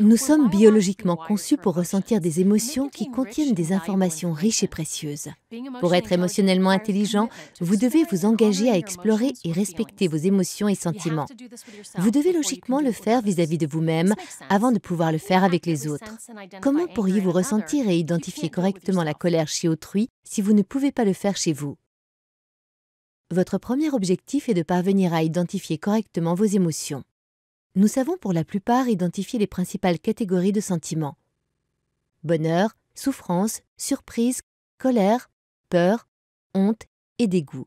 Nous sommes biologiquement conçus pour ressentir des émotions qui contiennent des informations riches et précieuses. Pour être émotionnellement intelligent, vous devez vous engager à explorer et respecter vos émotions et sentiments. Vous devez logiquement le faire vis-à-vis de vous-même avant de pouvoir le faire avec les autres. Comment pourriez-vous ressentir et identifier correctement la colère chez autrui si vous ne pouvez pas le faire chez vous Votre premier objectif est de parvenir à identifier correctement vos émotions nous savons pour la plupart identifier les principales catégories de sentiments. Bonheur, souffrance, surprise, colère, peur, honte et dégoût.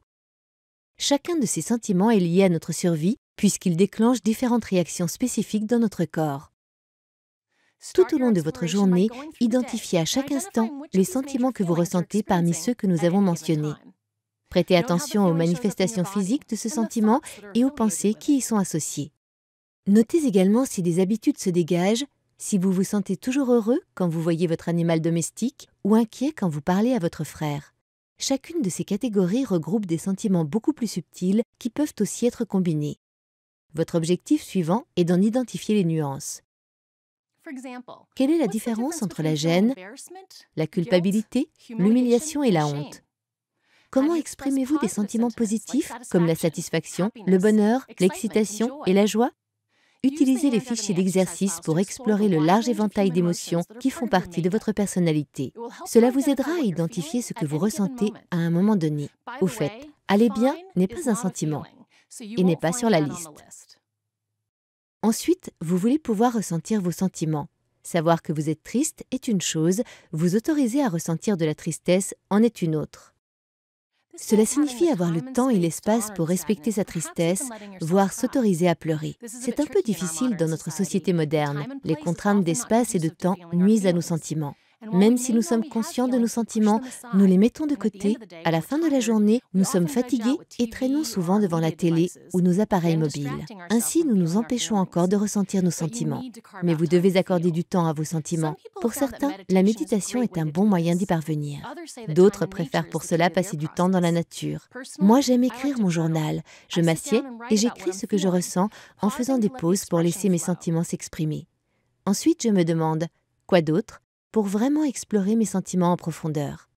Chacun de ces sentiments est lié à notre survie puisqu'il déclenche différentes réactions spécifiques dans notre corps. Tout au long de votre journée, identifiez à chaque instant les sentiments que vous ressentez parmi ceux que nous avons mentionnés. Prêtez attention aux manifestations physiques de ce sentiment et aux pensées qui y sont associées. Notez également si des habitudes se dégagent, si vous vous sentez toujours heureux quand vous voyez votre animal domestique ou inquiet quand vous parlez à votre frère. Chacune de ces catégories regroupe des sentiments beaucoup plus subtils qui peuvent aussi être combinés. Votre objectif suivant est d'en identifier les nuances. Quelle est la différence entre la gêne, la culpabilité, l'humiliation et la honte Comment exprimez-vous des sentiments positifs comme la satisfaction, le bonheur, l'excitation et la joie Utilisez les fichiers d'exercice pour explorer le large éventail d'émotions qui font partie de votre personnalité. Cela vous aidera à identifier ce que vous ressentez à un moment donné. Au fait, aller bien n'est pas un sentiment. et n'est pas sur la liste. Ensuite, vous voulez pouvoir ressentir vos sentiments. Savoir que vous êtes triste est une chose, vous autoriser à ressentir de la tristesse en est une autre. Cela signifie avoir le temps et l'espace pour respecter sa tristesse, voire s'autoriser à pleurer. C'est un peu difficile dans notre société moderne. Les contraintes d'espace et de temps nuisent à nos sentiments. Même si nous sommes conscients de nos sentiments, nous les mettons de côté. À la fin de la journée, nous sommes fatigués et traînons souvent devant la télé ou nos appareils mobiles. Ainsi, nous nous empêchons encore de ressentir nos sentiments. Mais vous devez accorder du temps à vos sentiments. Pour certains, la méditation est un bon moyen d'y parvenir. D'autres préfèrent pour cela passer du temps dans la nature. Moi, j'aime écrire mon journal. Je m'assieds et j'écris ce que je ressens en faisant des pauses pour laisser mes sentiments s'exprimer. Ensuite, je me demande, quoi d'autre pour vraiment explorer mes sentiments en profondeur.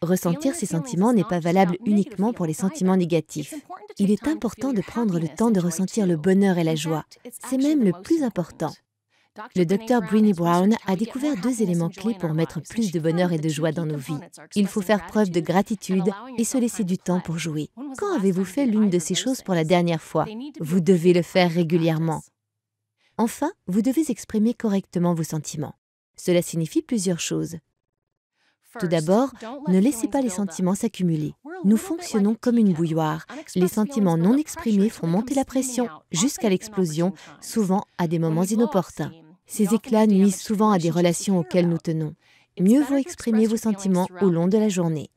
Ressentir ces sentiments n'est pas valable uniquement pour les sentiments négatifs. Il est important de prendre le temps de ressentir le bonheur et la joie. C'est même le plus important. Le docteur Brini Brown a découvert deux éléments clés pour mettre plus de bonheur et de joie dans nos vies. Il faut faire preuve de gratitude et se laisser du temps pour jouer. Quand avez-vous fait l'une de ces choses pour la dernière fois Vous devez le faire régulièrement. Enfin, vous devez exprimer correctement vos sentiments. Cela signifie plusieurs choses. Tout d'abord, ne laissez pas les sentiments s'accumuler. Nous fonctionnons comme une bouilloire. Les sentiments non exprimés font monter la pression jusqu'à l'explosion, souvent à des moments inopportuns. Ces éclats nuisent souvent à des relations auxquelles nous tenons. Mieux vaut exprimer vos sentiments au long de la journée.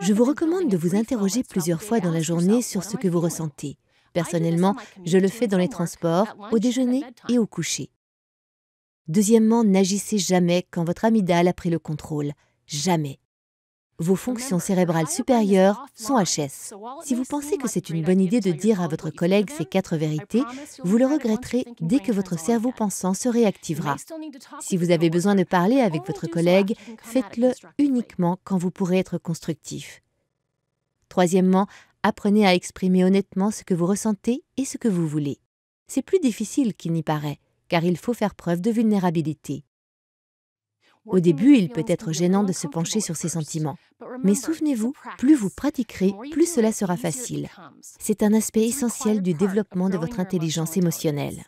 Je vous recommande de vous interroger plusieurs fois dans la journée sur ce que vous ressentez. Personnellement, je le fais dans les transports, au déjeuner et au coucher. Deuxièmement, n'agissez jamais quand votre amygdale a pris le contrôle. Jamais. Vos fonctions cérébrales supérieures sont HS. Si vous pensez que c'est une bonne idée de dire à votre collègue ces quatre vérités, vous le regretterez dès que votre cerveau pensant se réactivera. Si vous avez besoin de parler avec votre collègue, faites-le uniquement quand vous pourrez être constructif. Troisièmement, apprenez à exprimer honnêtement ce que vous ressentez et ce que vous voulez. C'est plus difficile qu'il n'y paraît car il faut faire preuve de vulnérabilité. Au début, il peut être gênant de se pencher sur ses sentiments. Mais souvenez-vous, plus vous pratiquerez, plus cela sera facile. C'est un aspect essentiel du développement de votre intelligence émotionnelle.